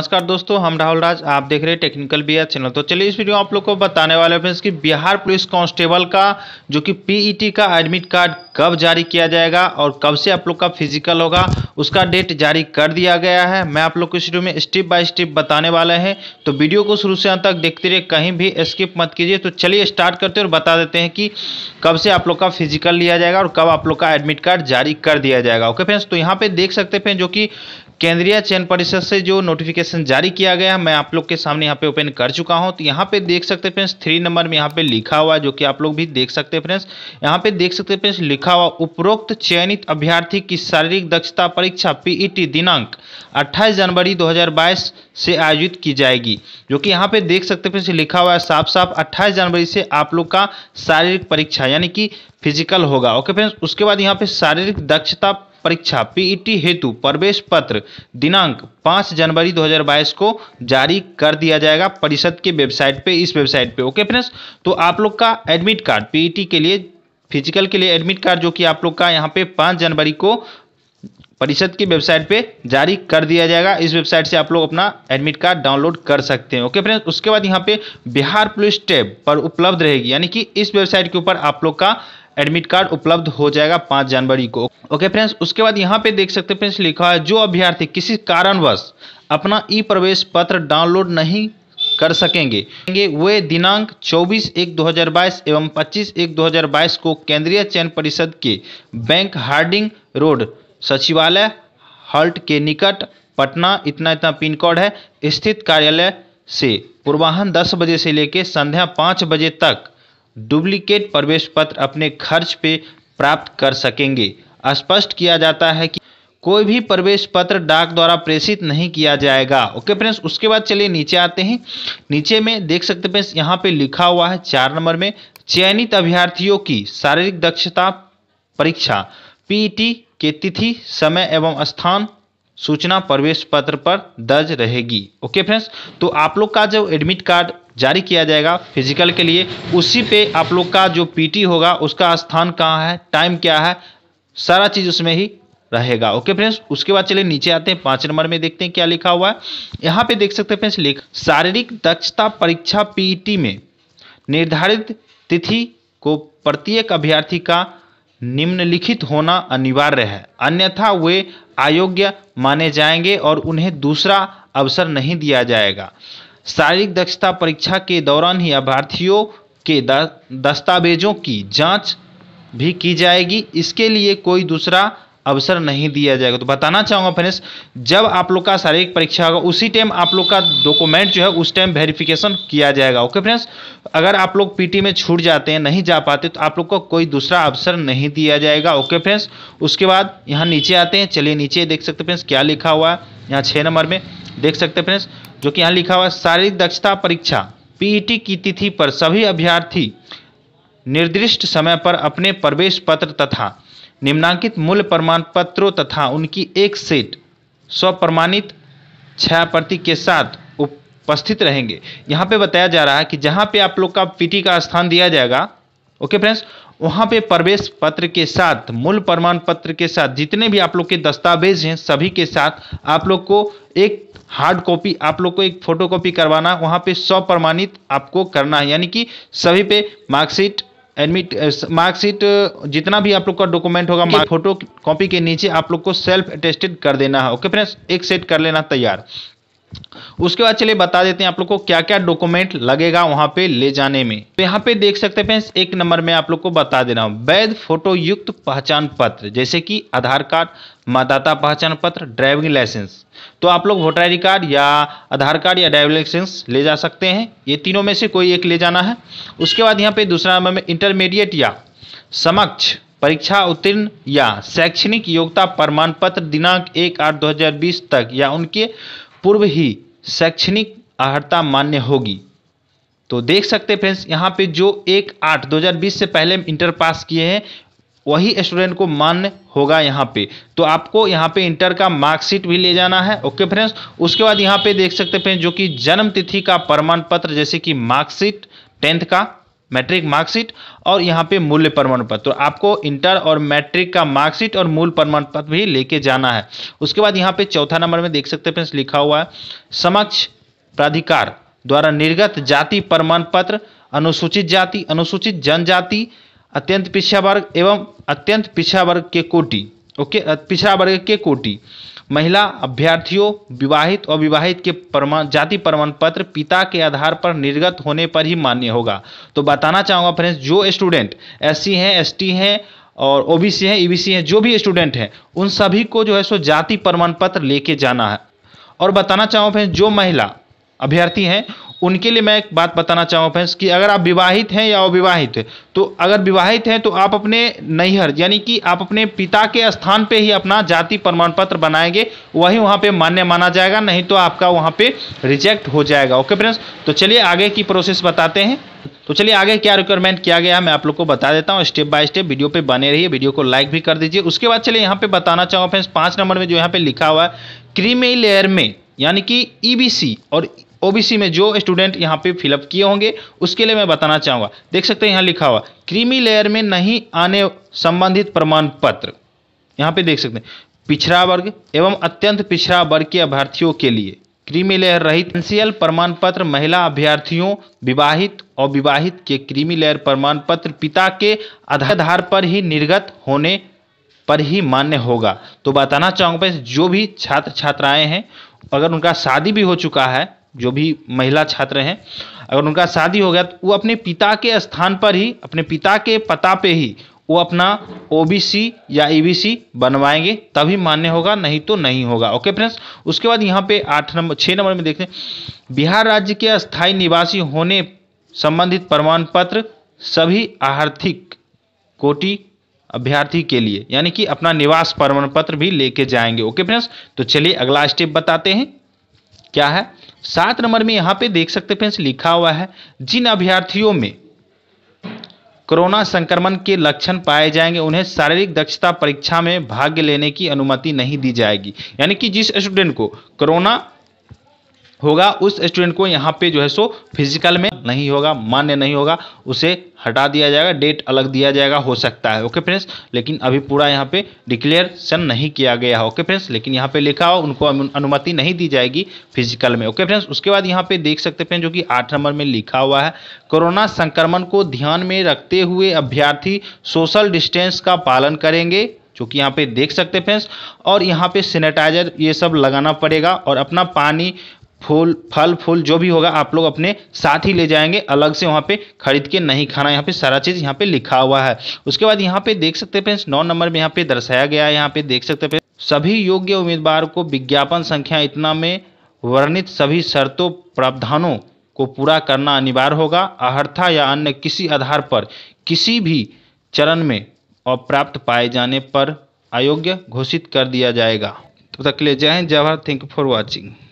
नमस्कार दोस्तों हम राहुल राज आप देख रहे हैं टेक्निकल बी चैनल तो चलिए इस वीडियो में आप लोग को बताने वाले हैं फ्रेंड्स कि बिहार पुलिस कांस्टेबल का जो कि पीईटी e का एडमिट कार्ड कब जारी किया जाएगा और कब से आप लोग का फिजिकल होगा उसका डेट जारी कर दिया गया है मैं आप लोग को इस वीडियो में स्टेप बाय स्टेप बताने वाले हैं तो वीडियो को शुरू से अंत तक देखते रहिए कहीं भी स्किप मत कीजिए तो चलिए स्टार्ट करते हैं और बता देते हैं कि कब से आप लोग का फिजिकल लिया जाएगा और कब आप लोग का एडमिट कार्ड जारी कर दिया जाएगा ओके फ्रेंड्स तो यहाँ पे देख सकते हैं जो कि केंद्रीय चयन परिषद से जो नोटिफिकेशन जारी किया गया है मैं आप लोग के सामने यहाँ पे ओपन कर चुका हूँ तो यहाँ पे देख सकते हैं फ्रेंड्स थ्री नंबर में यहाँ पे लिखा हुआ है जो कि आप लोग भी देख सकते हैं फ्रेंड्स यहाँ पे देख सकते हैं फ्रेंड्स लिखा हुआ उपरोक्त चयनित अभ्यर्थी की शारीरिक दक्षता परीक्षा पीईटी e दिनांक अट्ठाईस जनवरी दो से आयोजित की जाएगी जो कि यहाँ पे देख सकते हैं लिखा हुआ है साफ साफ अट्ठाईस जनवरी से आप लोग का शारीरिक परीक्षा यानी कि फिजिकल होगा ओके फ्रेंड्स उसके बाद यहाँ पे शारीरिक दक्षता परीक्षा पीईटी e हेतु प्रवेश पत्र दिनांक 5 जनवरी 2022 को जारी कर दिया जाएगा परिषद के वेबसाइट पे इस वेबसाइट पे ओके फ्रेंड्स तो आप लोग का एडमिट कार्ड पीईटी e के लिए फिजिकल के लिए एडमिट कार्ड जो कि आप लोग का यहाँ पे 5 जनवरी को परिषद की वेबसाइट पे जारी कर दिया जाएगा इस वेबसाइट से आप लोग अपना एडमिट कार्ड डाउनलोड कर सकते हैं ओके फ्रेंड्स उसके बाद यहाँ पे बिहार पुलिस टैब पर उपलब्ध रहेगी यानी कि इस वेबसाइट के ऊपर आप लोग का एडमिट कार्ड उपलब्ध हो जाएगा पाँच जनवरी को ओके फ्रेंड्स उसके बाद यहाँ पे देख सकते फ्रेंड्स लिखा है जो अभ्यर्थी किसी कारणवश अपना ई प्रवेश पत्र डाउनलोड नहीं कर सकेंगे वे दिनांक 24 एक 2022 एवं 25 एक 2022 को केंद्रीय चयन परिषद के बैंक हार्डिंग रोड सचिवालय हल्ट के निकट पटना इतना इतना पिन कोड है स्थित कार्यालय से पूर्वाहन 10 बजे से लेकर संध्या 5 बजे तक डुप्लीकेट प्रवेश पत्र अपने खर्च पे प्राप्त कर सकेंगे स्पष्ट किया जाता है कि कोई भी प्रवेश पत्र डाक द्वारा प्रेषित नहीं किया जाएगा ओके फ्रेंड्स उसके बाद चलिए नीचे आते हैं नीचे में देख सकते हैं फ्रेंड्स यहाँ पे लिखा हुआ है चार नंबर में चयनित अभ्यर्थियों की शारीरिक दक्षता परीक्षा पीटी के तिथि समय एवं स्थान सूचना प्रवेश पत्र पर दर्ज रहेगी ओके फ्रेंड्स तो आप लोग का जो एडमिट कार्ड जारी किया जाएगा फिजिकल के लिए उसी पे आप लोग का जो पीटी होगा उसका स्थान कहाँ है टाइम क्या है सारा चीज़ उसमें ही रहेगा ओके फ्रेंड्स उसके बाद चलिए नीचे आते हैं पांच नंबर में देखते हैं क्या लिखा हुआ है यहाँ पे देख सकते हैं फ्रेंड्स लिख शारीरिक दक्षता परीक्षा पीटी में निर्धारित तिथि को प्रत्येक अभ्यर्थी का निम्नलिखित होना अनिवार्य है अन्यथा वे अयोग्य माने जाएंगे और उन्हें दूसरा अवसर नहीं दिया जाएगा शारीरिक दक्षता परीक्षा के दौरान ही अभ्यर्थियों के दस्तावेजों की जांच भी की जाएगी इसके लिए कोई दूसरा अवसर नहीं दिया जाएगा तो बताना चाहूँगा फ्रेंड्स जब आप लोग का शारीरिक परीक्षा होगा उसी टाइम आप लोग का डॉक्यूमेंट जो है उस टाइम वेरिफिकेशन किया जाएगा ओके फ्रेंड्स अगर आप लोग पीटी में छूट जाते हैं नहीं जा पाते तो आप लोग को कोई दूसरा अवसर नहीं दिया जाएगा ओके फ्रेंड्स उसके बाद यहाँ नीचे आते हैं चलिए नीचे देख सकते फ्रेंड्स क्या लिखा हुआ है यहाँ छः नंबर में देख सकते हैं फ्रेंड्स जो कि यहाँ लिखा हुआ है शारीरिक दक्षता परीक्षा पीईटी e की तिथि पर सभी अभ्यर्थी निर्दिष्ट समय पर अपने प्रवेश पत्र तथा निम्नांकित मूल प्रमाण पत्रों तथा उनकी एक सेट स्वप्रमाणित छायाप्रति के साथ उपस्थित रहेंगे यहाँ पे बताया जा रहा है कि जहाँ पे आप लोग का पीटी e का स्थान दिया जाएगा ओके फ्रेंड्स वहाँ पे प्रवेश पत्र के साथ मूल प्रमाण पत्र के साथ जितने भी आप लोग के दस्तावेज हैं सभी के साथ आप लोग को एक हार्ड कॉपी आप लोग को एक फोटो कॉपी करवाना वहाँ पे सौ प्रमाणित आपको करना है यानी कि सभी पे मार्कशीट एडमिट मार्कशीट जितना भी आप लोग का डॉक्यूमेंट होगा फोटो कॉपी के नीचे आप लोग को सेल्फ अटेस्टेड कर देना है ओके फ्रेंड्स एक सेट कर लेना तैयार उसके बाद चलिए बता देते हैं आप लोग को क्या क्या डॉक्यूमेंट लगेगा वहां पे ले जाने में तो यहाँ पे देख सकते हैं फ्रेंड्स एक नंबर में आप लोग को बता दे रहा हूँ वैध फोटो युक्त पहचान पत्र जैसे कि आधार कार्ड मतदाता पहचान पत्र ड्राइविंग लाइसेंस तो आप लोग वोटर आई कार्ड या आधार कार्ड या ड्राइविंग लाइसेंस ले जा सकते हैं ये तीनों में से कोई एक ले जाना है उसके बाद यहाँ पे दूसरा नंबर में इंटरमीडिएट या समक्ष परीक्षा उत्तीर्ण या शैक्षणिक योग्यता प्रमाण पत्र दिनांक एक आठ दो हजार बीस तक या उनके पूर्व ही शैक्षणिक अर्हता मान्य होगी तो देख सकते हैं फ्रेंड्स यहाँ पे जो एक आठ 2020 से पहले इंटर पास किए हैं वही स्टूडेंट को मान्य होगा यहाँ पे तो आपको यहाँ पे इंटर का मार्कशीट भी ले जाना है ओके फ्रेंड्स उसके बाद यहाँ पे देख सकते हैं फ्रेंड्स जो कि जन्म तिथि का प्रमाण पत्र जैसे कि मार्कशीट टेंथ का मैट्रिक मार्कशीट और यहाँ पे मूल्य प्रमाण पत्र तो आपको इंटर और मैट्रिक का मार्कशीट और मूल प्रमाण पत्र भी लेके जाना है उसके बाद यहाँ पे चौथा नंबर में देख सकते हैं लिखा हुआ है समक्ष प्राधिकार द्वारा निर्गत जाति प्रमाण पत्र अनुसूचित जाति अनुसूचित जनजाति अत्यंत पिछड़ा वर्ग एवं अत्यंत पिछड़ा वर्ग के कोटि ओके पिछड़ा वर्ग के कोटि महिला अभ्यर्थियों विवाहित और विवाहित के प्रमाण जाति प्रमाण पत्र पिता के आधार पर निर्गत होने पर ही मान्य होगा तो बताना चाहूँगा फ्रेंड्स जो स्टूडेंट एस सी हैं एस टी हैं और ओबीसी हैं ईबीसी e हैं जो भी स्टूडेंट हैं उन सभी को जो है सो जाति प्रमाण पत्र लेके जाना है और बताना चाहूँ फ्रेंड्स जो महिला अभ्यर्थी हैं उनके लिए मैं एक बात बताना चाहूँ फ्रेंड्स कि अगर आप विवाहित हैं या अविवाहित है तो अगर विवाहित हैं तो आप अपने नैहर यानी कि आप अपने पिता के स्थान पे ही अपना जाति प्रमाण पत्र बनाएंगे वही वहाँ पे मान्य माना जाएगा नहीं तो आपका वहाँ पे रिजेक्ट हो जाएगा ओके फ्रेंड्स तो चलिए आगे की प्रोसेस बताते हैं तो चलिए आगे क्या रिक्वायरमेंट किया गया है मैं आप लोग को बता देता हूँ स्टेप बाय स्टेप वीडियो पे बने रहिए वीडियो को लाइक भी कर दीजिए उसके बाद चलिए यहाँ पे बताना चाहूँगा फ्रेंड्स पाँच नंबर में जो यहाँ पे लिखा हुआ है क्रीमी लेयर में यानी कि ई e और ओबीसी में जो स्टूडेंट यहाँ पे फिलअप किए होंगे उसके लिए मैं बताना चाहूँगा देख सकते हैं यहाँ लिखा हुआ क्रीमी लेयर में नहीं आने संबंधित प्रमाण पत्र यहाँ पे देख सकते हैं पिछड़ा वर्ग एवं अत्यंत पिछड़ा वर्ग के अभ्यर्थियों के लिए क्रीमी लेयर रहित एनसीएल प्रमाण पत्र महिला अभ्यर्थियों विवाहित और विवाहित के क्रीमी लेयर प्रमाण पत्र पिता के आधार पर ही निर्गत होने पर ही मान्य होगा तो बताना चाहूँगा जो भी छात्र छात्राएं हैं अगर उनका शादी भी हो चुका है जो भी महिला छात्र हैं अगर उनका शादी हो गया तो वो अपने पिता के स्थान पर ही अपने पिता के पता पे ही वो अपना ओबीसी या ईबीसी बनवाएंगे तभी मान्य होगा नहीं तो नहीं होगा ओके फ्रेंड्स उसके बाद यहाँ पे आठ नंबर छः नंबर में देखते हैं बिहार राज्य के अस्थायी निवासी होने संबंधित प्रमाण पत्र सभी आर्थिक कोटि अभ्यर्थी के लिए यानी कि अपना निवास प्रमाण पत्र भी लेके जाएंगे ओके फ्रेंड्स तो चलिए अगला स्टेप बताते हैं क्या है सात नंबर में यहाँ पे देख सकते फ्रेंड्स लिखा हुआ है जिन अभ्यर्थियों में कोरोना संक्रमण के लक्षण पाए जाएंगे उन्हें शारीरिक दक्षता परीक्षा में भाग लेने की अनुमति नहीं दी जाएगी यानी कि जिस स्टूडेंट को कोरोना होगा उस स्टूडेंट को यहाँ पे जो है सो फिजिकल में नहीं होगा मान्य नहीं होगा उसे हटा दिया जाएगा डेट अलग दिया जाएगा हो सकता है ओके फ्रेंड्स लेकिन अभी पूरा यहाँ पे डिक्लेयरसन नहीं किया गया है ओके फ्रेंड्स लेकिन यहाँ पे लिखा हो उनको अनुमति नहीं दी जाएगी फिजिकल में ओके फ्रेंड्स उसके बाद यहाँ पे देख सकते हैं जो कि आठ नंबर में लिखा हुआ है कोरोना संक्रमण को ध्यान में रखते हुए अभ्यर्थी सोशल डिस्टेंस का पालन करेंगे जो कि यहाँ पे देख सकते हैं फ्रेंड्स और यहाँ पे सैनिटाइजर ये सब लगाना पड़ेगा और अपना पानी फूल फल फूल जो भी होगा आप लोग अपने साथ ही ले जाएंगे अलग से वहाँ पे खरीद के नहीं खाना यहाँ पे सारा चीज़ यहाँ पे लिखा हुआ है उसके बाद यहाँ पे देख सकते हैं फ्रेंड्स नौ नंबर में यहाँ पे दर्शाया गया है यहाँ पे देख सकते हैं सभी योग्य उम्मीदवार को विज्ञापन संख्या इतना में वर्णित सभी शर्तों प्रावधानों को पूरा करना अनिवार्य होगा अहर्था या अन्य किसी आधार पर किसी भी चरण में अप्राप्त पाए जाने पर अयोग्य घोषित कर दिया जाएगा तो तक ले Jai Hind thank you for watching